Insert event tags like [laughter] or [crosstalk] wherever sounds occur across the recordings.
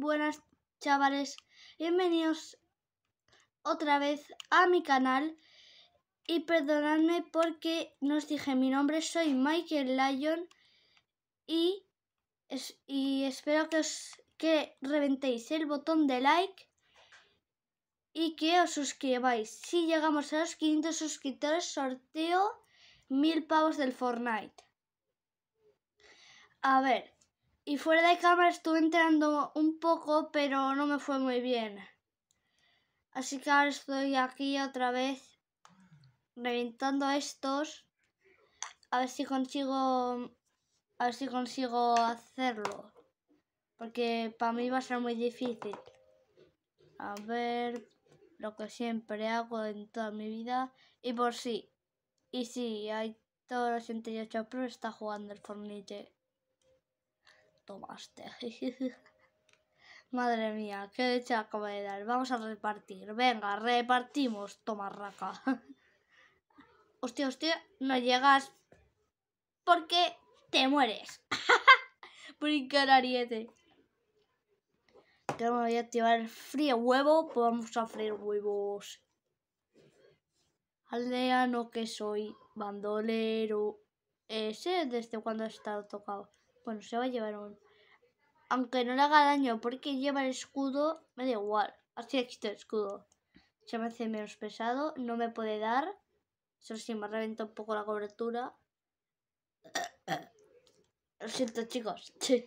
buenas chavales, bienvenidos otra vez a mi canal y perdonadme porque no os dije mi nombre, soy Michael Lyon y, y espero que os que reventéis el botón de like y que os suscribáis. Si llegamos a los 500 suscriptores sorteo mil pavos del Fortnite. A ver, y fuera de cámara estuve entrando un poco, pero no me fue muy bien. Así que ahora estoy aquí otra vez reventando estos. A ver si consigo. A ver si consigo hacerlo. Porque para mí va a ser muy difícil. A ver. Lo que siempre hago en toda mi vida. Y por sí. Y si hay todos los 88 Pro está jugando el Fortnite tomaste. [laughs] Madre mía, qué leche acaba de dar. Vamos a repartir. Venga, repartimos, Toma raca [laughs] hostia, hostia, no llegas porque te mueres. [laughs] Brincar ariete. Creo que activar el frío huevo. vamos a freír huevos. Aldeano que soy, bandolero. Ese eh, desde cuando ha estado tocado. Bueno, pues se va a llevar un... Aunque no le haga daño porque lleva el escudo, me da igual. Así existe el escudo. Se me hace menos pesado, no me puede dar. Eso sí, me reventa un poco la cobertura. Lo siento, chicos. [laughs] se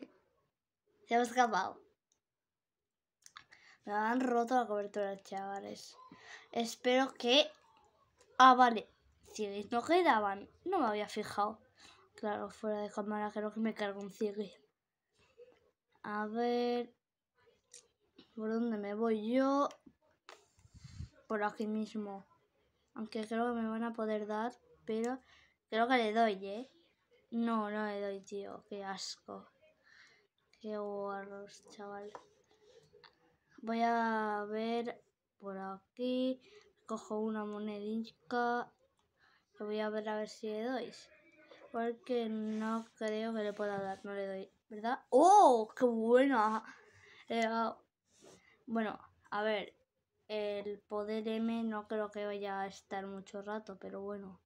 me ha escapado. Me han roto la cobertura, chavales. Espero que... Ah, vale. Si no quedaban, no me había fijado. Claro, fuera de cámara creo que me cargo un cierre. A ver... ¿Por dónde me voy yo? Por aquí mismo. Aunque creo que me van a poder dar, pero... Creo que le doy, ¿eh? No, no le doy, tío. Qué asco. Qué guarros, chaval. Voy a ver por aquí. Cojo una monedica. voy a ver a ver si le doy. Porque no creo que le pueda dar, no le doy, ¿verdad? ¡Oh! ¡Qué buena! Eh, ah, bueno, a ver, el poder M no creo que vaya a estar mucho rato, pero bueno.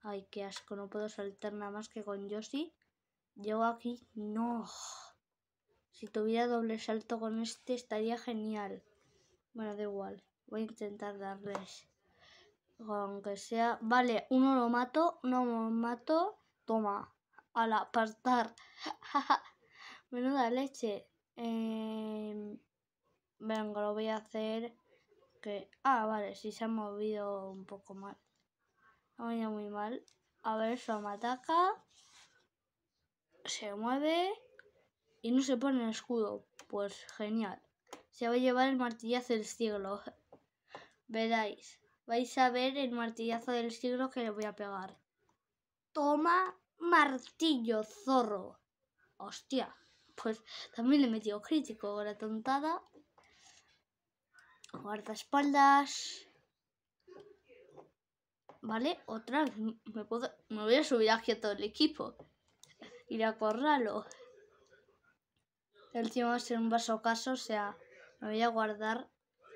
Ay, qué asco, no puedo saltar nada más que con Yoshi. Llego aquí, no. Si tuviera doble salto con este estaría genial. Bueno, da igual. Voy a intentar darles. Aunque sea... Vale, uno lo mato, uno lo mato. Toma, al apartar. [laughs] Menuda leche. Em, venga, lo voy a hacer que... Ah, vale, si se ha movido un poco mal. Ha movido muy mal. A ver, me ataca. Se mueve. Y no se pone el escudo. Pues genial. Se va a llevar el martillazo del siglo. [laughs] Veráis. Vais a ver el martillazo del siglo que le voy a pegar. Toma martillo, zorro. Hostia. Pues también le metido crítico, la tontada. Guarda espaldas. Vale, otra. Me, puedo, me voy a subir aquí a todo el equipo. Ir a corralo. El tema va a ser un vaso caso, o sea, me voy a guardar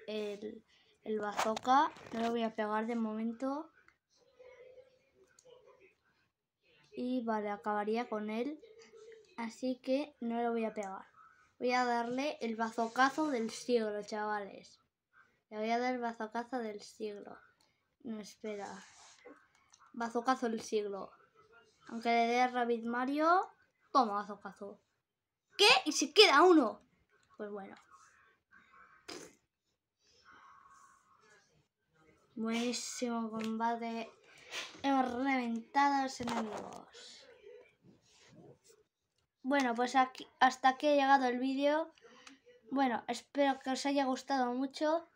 el, el bazooka. No lo voy a pegar de momento. y vale, acabaría con él. Así que no lo voy a pegar. Voy a darle el bazocazo del siglo, chavales. Le voy a dar el bazocazo del siglo. No, espera. Bazocazo del siglo. Aunque le dé a Rabbit Mario, toma bazocazo. ¿Qué? Y se queda uno. Pues bueno. Buenísimo combate. Hemos reventado a los enemigos. Bueno, pues aquí, hasta aquí ha llegado el vídeo. Bueno, espero que os haya gustado mucho.